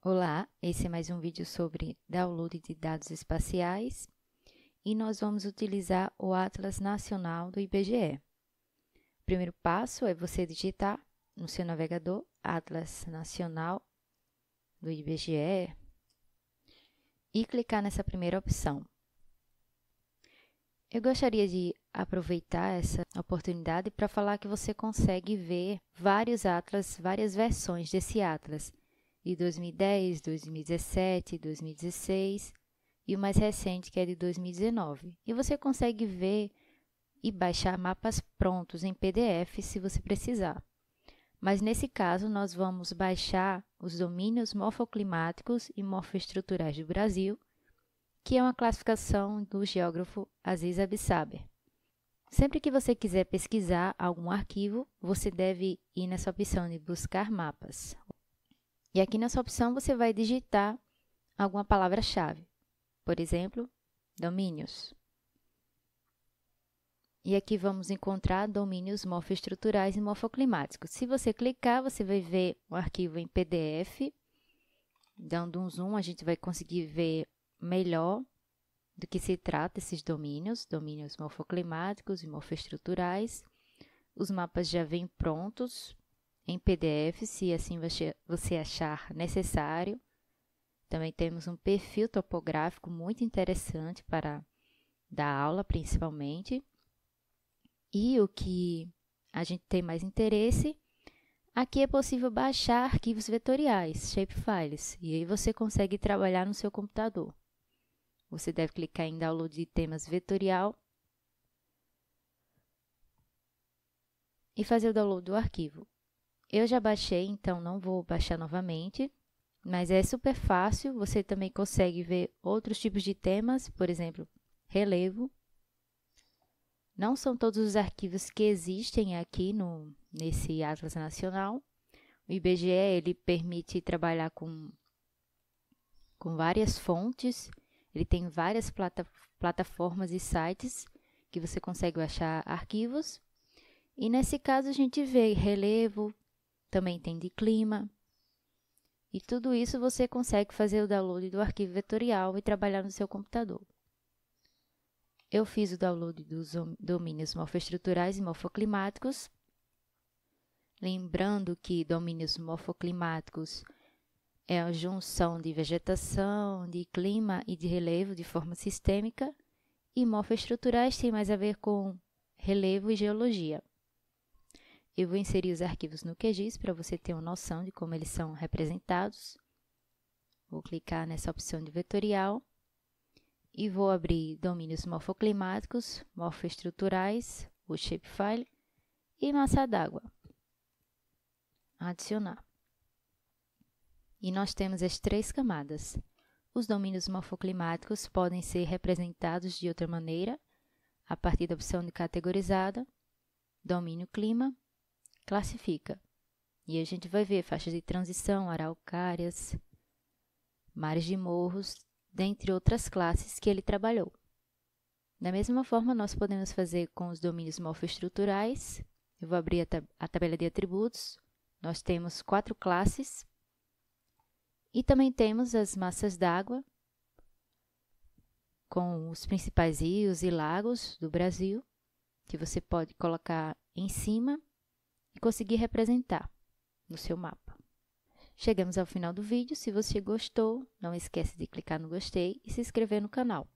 Olá, esse é mais um vídeo sobre download de dados espaciais e nós vamos utilizar o Atlas Nacional do IBGE. O primeiro passo é você digitar no seu navegador Atlas Nacional do IBGE e clicar nessa primeira opção. Eu gostaria de aproveitar essa oportunidade para falar que você consegue ver vários atlas, várias versões desse atlas de 2010, 2017, 2016 e o mais recente que é de 2019. E você consegue ver e baixar mapas prontos em PDF se você precisar. Mas nesse caso, nós vamos baixar os domínios morfoclimáticos e morfoestruturais do Brasil, que é uma classificação do geógrafo Aziz Abissaber. Sempre que você quiser pesquisar algum arquivo, você deve ir nessa opção de buscar mapas, e aqui nessa opção você vai digitar alguma palavra-chave, por exemplo, domínios. E aqui vamos encontrar domínios morfoestruturais e morfoclimáticos. Se você clicar, você vai ver um arquivo em PDF. Dando um zoom, a gente vai conseguir ver melhor do que se trata esses domínios, domínios morfoclimáticos e morfoestruturais. Os mapas já vêm prontos em PDF, se assim você achar necessário. Também temos um perfil topográfico muito interessante para dar aula, principalmente. E o que a gente tem mais interesse, aqui é possível baixar arquivos vetoriais, shapefiles, e aí você consegue trabalhar no seu computador. Você deve clicar em download de temas vetorial e fazer o download do arquivo. Eu já baixei, então não vou baixar novamente, mas é super fácil. Você também consegue ver outros tipos de temas, por exemplo, relevo. Não são todos os arquivos que existem aqui no, nesse Atlas Nacional. O IBGE ele permite trabalhar com, com várias fontes, ele tem várias plata, plataformas e sites que você consegue baixar arquivos. E nesse caso a gente vê relevo, também tem de clima. E tudo isso você consegue fazer o download do arquivo vetorial e trabalhar no seu computador. Eu fiz o download dos domínios morfoestruturais e morfoclimáticos. Lembrando que domínios morfoclimáticos é a junção de vegetação, de clima e de relevo de forma sistêmica, e morfoestruturais tem mais a ver com relevo e geologia. Eu vou inserir os arquivos no QGIS para você ter uma noção de como eles são representados. Vou clicar nessa opção de vetorial e vou abrir domínios morfoclimáticos, morfoestruturais, o shapefile e massa d'água. Adicionar. E nós temos as três camadas. Os domínios morfoclimáticos podem ser representados de outra maneira, a partir da opção de categorizada, domínio clima classifica. E a gente vai ver faixas de transição, araucárias, mares de morros, dentre outras classes que ele trabalhou. Da mesma forma, nós podemos fazer com os domínios morfoestruturais. Eu vou abrir a, tab a tabela de atributos. Nós temos quatro classes. E também temos as massas d'água, com os principais rios e lagos do Brasil, que você pode colocar em cima e conseguir representar no seu mapa. Chegamos ao final do vídeo. Se você gostou, não esquece de clicar no gostei e se inscrever no canal.